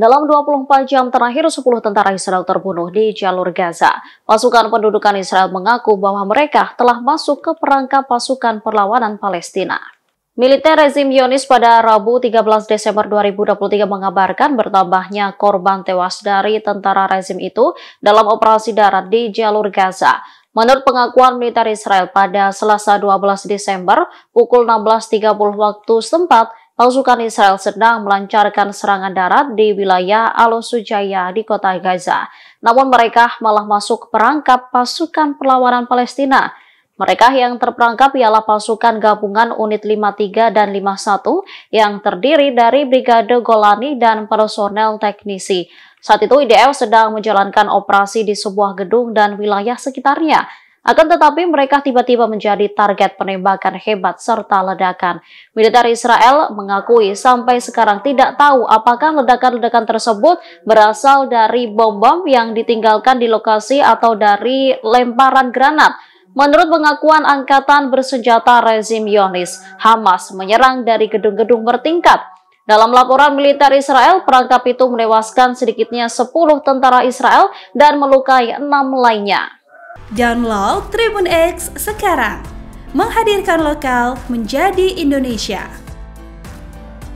Dalam 24 jam terakhir, 10 tentara Israel terbunuh di jalur Gaza. Pasukan pendudukan Israel mengaku bahwa mereka telah masuk ke perangkap pasukan perlawanan Palestina. Militer rezim Yonis pada Rabu 13 Desember 2023 mengabarkan bertambahnya korban tewas dari tentara rezim itu dalam operasi darat di jalur Gaza. Menurut pengakuan militer Israel pada Selasa 12 Desember pukul 16.30 waktu setempat, pasukan Israel sedang melancarkan serangan darat di wilayah Al-Sujaya di kota Gaza. Namun mereka malah masuk perangkap pasukan perlawanan Palestina mereka yang terperangkap ialah pasukan gabungan unit 53 dan 51 yang terdiri dari Brigade Golani dan personel teknisi. Saat itu IDF sedang menjalankan operasi di sebuah gedung dan wilayah sekitarnya. Akan tetapi mereka tiba-tiba menjadi target penembakan hebat serta ledakan. Militer Israel mengakui sampai sekarang tidak tahu apakah ledakan-ledakan tersebut berasal dari bom-bom yang ditinggalkan di lokasi atau dari lemparan granat. Menurut pengakuan Angkatan Bersenjata Rezim Yonis, Hamas menyerang dari gedung-gedung bertingkat. Dalam laporan militer Israel, perangkap itu menewaskan sedikitnya 10 tentara Israel dan melukai enam lainnya. Download Tribun X sekarang, menghadirkan lokal menjadi Indonesia.